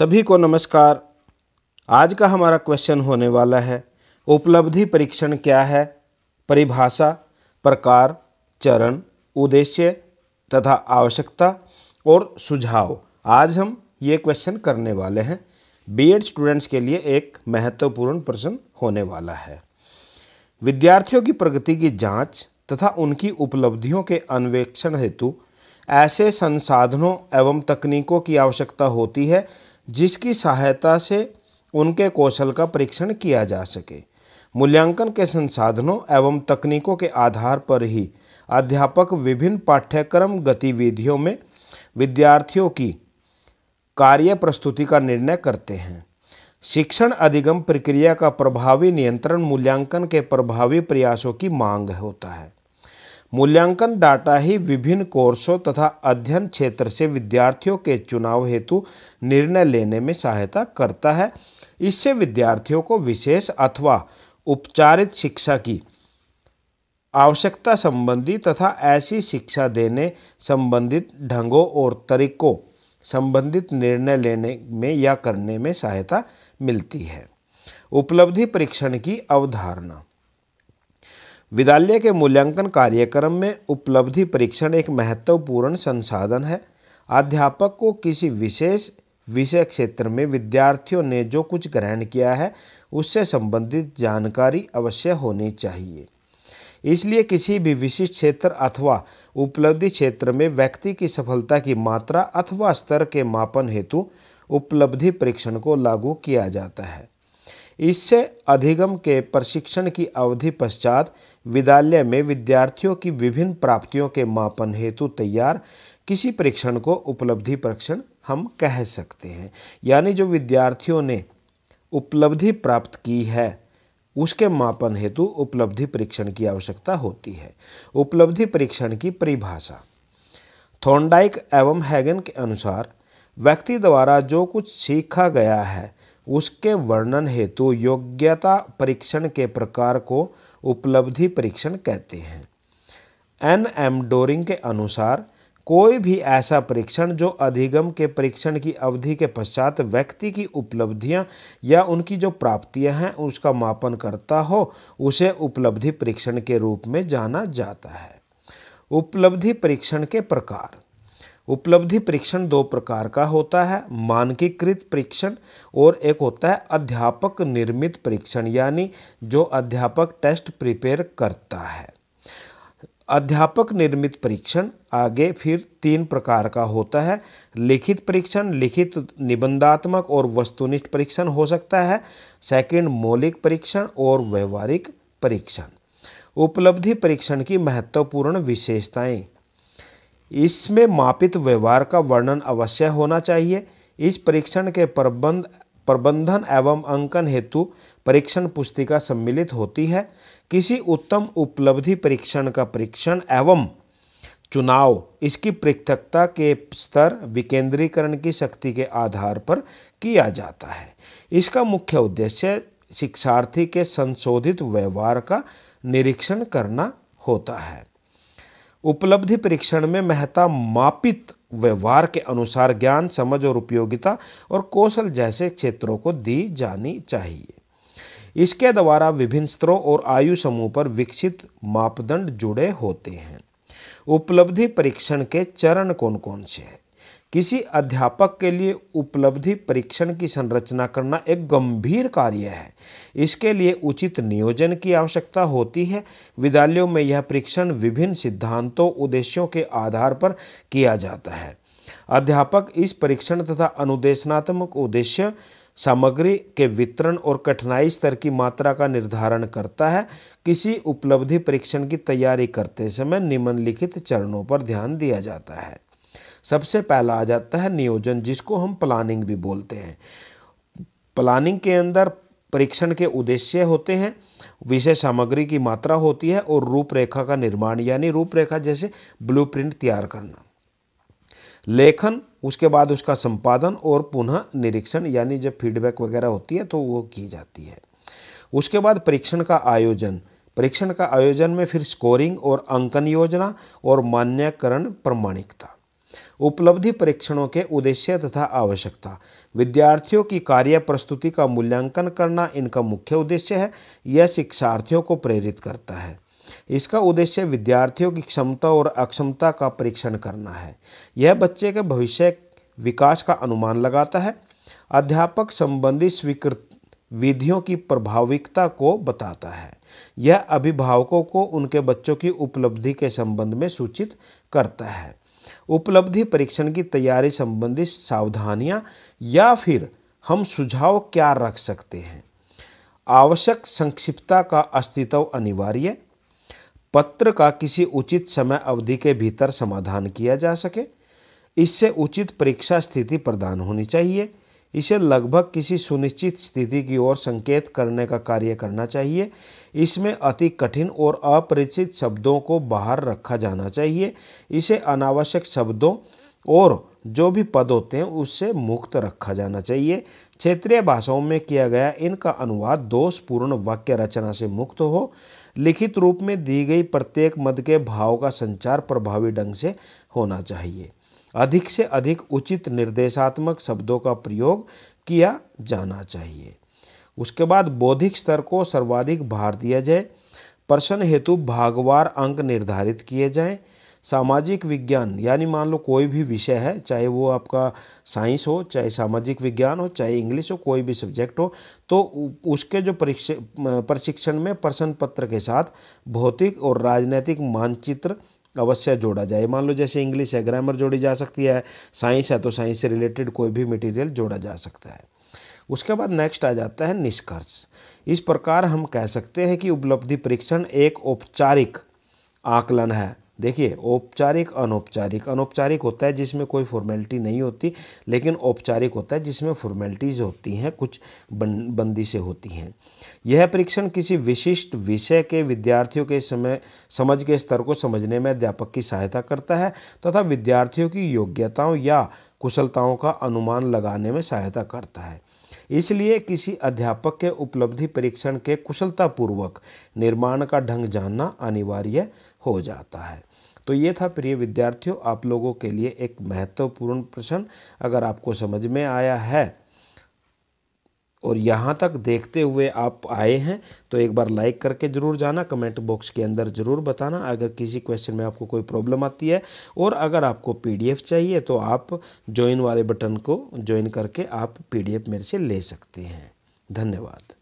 सभी को नमस्कार आज का हमारा क्वेश्चन होने वाला है उपलब्धि परीक्षण क्या है परिभाषा प्रकार चरण उद्देश्य तथा आवश्यकता और सुझाव आज हम ये क्वेश्चन करने वाले हैं बीएड स्टूडेंट्स के लिए एक महत्वपूर्ण प्रश्न होने वाला है विद्यार्थियों की प्रगति की जांच तथा उनकी उपलब्धियों के अन्वेक्षण हेतु ऐसे संसाधनों एवं तकनीकों की आवश्यकता होती है जिसकी सहायता से उनके कौशल का परीक्षण किया जा सके मूल्यांकन के संसाधनों एवं तकनीकों के आधार पर ही अध्यापक विभिन्न पाठ्यक्रम गतिविधियों में विद्यार्थियों की कार्य प्रस्तुति का निर्णय करते हैं शिक्षण अधिगम प्रक्रिया का प्रभावी नियंत्रण मूल्यांकन के प्रभावी प्रयासों की मांग होता है मूल्यांकन डाटा ही विभिन्न कोर्सों तथा अध्ययन क्षेत्र से विद्यार्थियों के चुनाव हेतु निर्णय लेने में सहायता करता है इससे विद्यार्थियों को विशेष अथवा उपचारित शिक्षा की आवश्यकता संबंधी तथा ऐसी शिक्षा देने संबंधित ढंगों और तरीकों संबंधित निर्णय लेने में या करने में सहायता मिलती है उपलब्धि परीक्षण की अवधारणा विद्यालय के मूल्यांकन कार्यक्रम में उपलब्धि परीक्षण एक महत्वपूर्ण संसाधन है अध्यापक को किसी विशेष विषय क्षेत्र में विद्यार्थियों ने जो कुछ ग्रहण किया है उससे संबंधित जानकारी अवश्य होनी चाहिए इसलिए किसी भी विशिष्ट क्षेत्र अथवा उपलब्धि क्षेत्र में व्यक्ति की सफलता की मात्रा अथवा स्तर के मापन हेतु उपलब्धि परीक्षण को लागू किया जाता है इससे अधिगम के प्रशिक्षण की अवधि पश्चात विद्यालय में विद्यार्थियों की विभिन्न प्राप्तियों के मापन हेतु तैयार किसी परीक्षण को उपलब्धि परीक्षण हम कह सकते हैं यानी जो विद्यार्थियों ने उपलब्धि प्राप्त की है उसके मापन हेतु उपलब्धि परीक्षण की आवश्यकता होती है उपलब्धि परीक्षण की परिभाषा थोंडाइक एवं हैगन के अनुसार व्यक्ति द्वारा जो कुछ सीखा गया है उसके वर्णन हेतु योग्यता परीक्षण के प्रकार को उपलब्धि परीक्षण कहते हैं एन एम डोरिंग के अनुसार कोई भी ऐसा परीक्षण जो अधिगम के परीक्षण की अवधि के पश्चात व्यक्ति की उपलब्धियां या उनकी जो प्राप्तियां हैं उसका मापन करता हो उसे उपलब्धि परीक्षण के रूप में जाना जाता है उपलब्धि परीक्षण के प्रकार उपलब्धि परीक्षण दो प्रकार का होता है मानकीकृत परीक्षण और एक होता है अध्यापक निर्मित परीक्षण यानी जो अध्यापक टेस्ट प्रिपेयर करता है अध्यापक निर्मित परीक्षण आगे फिर तीन प्रकार का होता है लिखित परीक्षण लिखित निबंधात्मक और वस्तुनिष्ठ परीक्षण हो सकता है सेकंड मौलिक परीक्षण और व्यवहारिक परीक्षण उपलब्धि परीक्षण की महत्वपूर्ण विशेषताएं इसमें मापित व्यवहार का वर्णन अवश्य होना चाहिए इस परीक्षण के प्रबंध प्रबंधन एवं अंकन हेतु परीक्षण पुस्तिका सम्मिलित होती है किसी उत्तम उपलब्धि परीक्षण का परीक्षण एवं चुनाव इसकी पृथकता के स्तर विकेंद्रीकरण की शक्ति के आधार पर किया जाता है इसका मुख्य उद्देश्य शिक्षार्थी के संशोधित व्यवहार का निरीक्षण करना होता है उपलब्धि परीक्षण में महता मापित व्यवहार के अनुसार ज्ञान समझ और उपयोगिता और कौशल जैसे क्षेत्रों को दी जानी चाहिए इसके द्वारा विभिन्न स्तरों और आयु समूह पर विकसित मापदंड जुड़े होते हैं उपलब्धि परीक्षण के चरण कौन कौन से हैं किसी अध्यापक के लिए उपलब्धि परीक्षण की संरचना करना एक गंभीर कार्य है इसके लिए उचित नियोजन की आवश्यकता होती है विद्यालयों में यह परीक्षण विभिन्न सिद्धांतों उद्देश्यों के आधार पर किया जाता है अध्यापक इस परीक्षण तथा अनुदेशनात्मक उद्देश्य सामग्री के वितरण और कठिनाई स्तर की मात्रा का निर्धारण करता है किसी उपलब्धि परीक्षण की तैयारी करते समय निम्नलिखित चरणों पर ध्यान दिया जाता है सबसे पहला आ जाता है नियोजन जिसको हम प्लानिंग भी बोलते हैं प्लानिंग के अंदर परीक्षण के उद्देश्य होते हैं विषय सामग्री की मात्रा होती है और रूपरेखा का निर्माण यानी रूपरेखा जैसे ब्लूप्रिंट तैयार करना लेखन उसके बाद उसका संपादन और पुनः निरीक्षण यानी जब फीडबैक वगैरह होती है तो वो की जाती है उसके बाद परीक्षण का आयोजन परीक्षण का आयोजन में फिर स्कोरिंग और अंकन योजना और मान्यकरण प्रमाणिकता उपलब्धि परीक्षणों के उद्देश्य तथा आवश्यकता विद्यार्थियों की कार्य प्रस्तुति का मूल्यांकन करना इनका मुख्य उद्देश्य है यह शिक्षार्थियों को प्रेरित करता है इसका उद्देश्य विद्यार्थियों की क्षमता और अक्षमता का परीक्षण करना है यह बच्चे के भविष्य विकास का अनुमान लगाता है अध्यापक संबंधी स्वीकृत विधियों की प्रभाविकता को बताता है यह अभिभावकों को उनके बच्चों की उपलब्धि के संबंध में सूचित करता है उपलब्धि परीक्षण की तैयारी संबंधी सावधानियां या फिर हम सुझाव क्या रख सकते हैं आवश्यक संक्षिप्तता का अस्तित्व अनिवार्य पत्र का किसी उचित समय अवधि के भीतर समाधान किया जा सके इससे उचित परीक्षा स्थिति प्रदान होनी चाहिए इसे लगभग किसी सुनिश्चित स्थिति की ओर संकेत करने का कार्य करना चाहिए इसमें अति कठिन और अपरिचित शब्दों को बाहर रखा जाना चाहिए इसे अनावश्यक शब्दों और जो भी पद होते हैं उससे मुक्त रखा जाना चाहिए क्षेत्रीय भाषाओं में किया गया इनका अनुवाद दोषपूर्ण वाक्य रचना से मुक्त हो लिखित रूप में दी गई प्रत्येक मद के भाव का संचार प्रभावी ढंग से होना चाहिए अधिक से अधिक उचित निर्देशात्मक शब्दों का प्रयोग किया जाना चाहिए उसके बाद बौद्धिक स्तर को सर्वाधिक भार दिया जाए प्रश्न हेतु भागवार अंक निर्धारित किए जाएं सामाजिक विज्ञान यानी मान लो कोई भी विषय है चाहे वो आपका साइंस हो चाहे सामाजिक विज्ञान हो चाहे इंग्लिश हो कोई भी सब्जेक्ट हो तो उसके जो प्रशिक्षण में प्रश्न पत्र के साथ भौतिक और राजनैतिक मानचित्र अवश्य जोड़ा जाए मान लो जैसे इंग्लिश है ग्रामर जोड़ी जा सकती है साइंस है तो साइंस से रिलेटेड कोई भी मटेरियल जोड़ा जा सकता है उसके बाद नेक्स्ट आ जाता है निष्कर्ष इस प्रकार हम कह सकते हैं कि उपलब्धि परीक्षण एक औपचारिक आकलन है देखिए औपचारिक अनौपचारिक अनौपचारिक होता है जिसमें कोई फॉर्मेलिटी नहीं होती लेकिन औपचारिक होता है जिसमें फॉर्मेलिटीज़ होती हैं कुछ बन बंदी से होती हैं यह परीक्षण किसी विशिष्ट विषय के विद्यार्थियों के समय समझ के स्तर को समझने में अध्यापक की सहायता करता है तथा विद्यार्थियों की योग्यताओं या कुशलताओं का अनुमान लगाने में सहायता करता है इसलिए किसी अध्यापक के उपलब्धि परीक्षण के कुशलतापूर्वक निर्माण का ढंग जानना अनिवार्य हो जाता है तो ये था प्रिय विद्यार्थियों आप लोगों के लिए एक महत्वपूर्ण प्रश्न अगर आपको समझ में आया है और यहाँ तक देखते हुए आप आए हैं तो एक बार लाइक करके ज़रूर जाना कमेंट बॉक्स के अंदर ज़रूर बताना अगर किसी क्वेश्चन में आपको कोई प्रॉब्लम आती है और अगर आपको पीडीएफ चाहिए तो आप ज्वाइन वाले बटन को ज्वाइन करके आप पीडीएफ मेरे से ले सकते हैं धन्यवाद